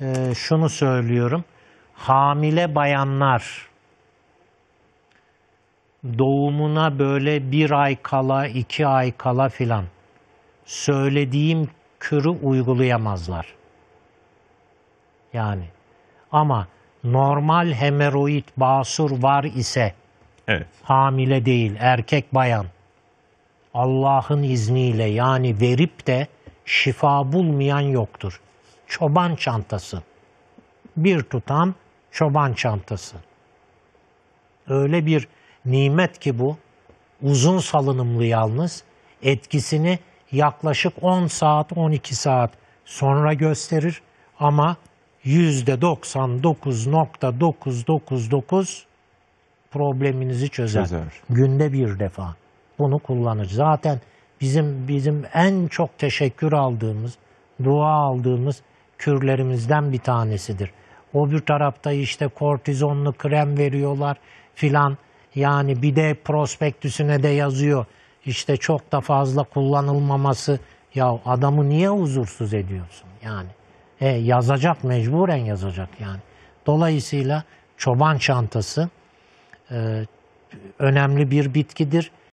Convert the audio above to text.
e, şunu söylüyorum. Hamile bayanlar doğumuna böyle bir ay kala, iki ay kala filan söylediğim kürü uygulayamazlar. Yani ama normal hemeroid basur var ise evet. hamile değil erkek bayan Allah'ın izniyle yani verip de şifa bulmayan yoktur çoban çantası. Bir tutam çoban çantası. Öyle bir nimet ki bu, uzun salınımlı yalnız, etkisini yaklaşık 10 saat, 12 saat sonra gösterir ama %99.999 probleminizi çözer. çözer. Günde bir defa bunu kullanır. Zaten bizim bizim en çok teşekkür aldığımız, dua aldığımız kürlerimizden bir tanesidir. O bir tarafta işte kortizonlu krem veriyorlar filan. Yani bir de prospektüsüne de yazıyor. İşte çok da fazla kullanılmaması. Ya adamı niye huzursuz ediyorsun yani? E, yazacak mecburen yazacak yani. Dolayısıyla çoban çantası e, önemli bir bitkidir.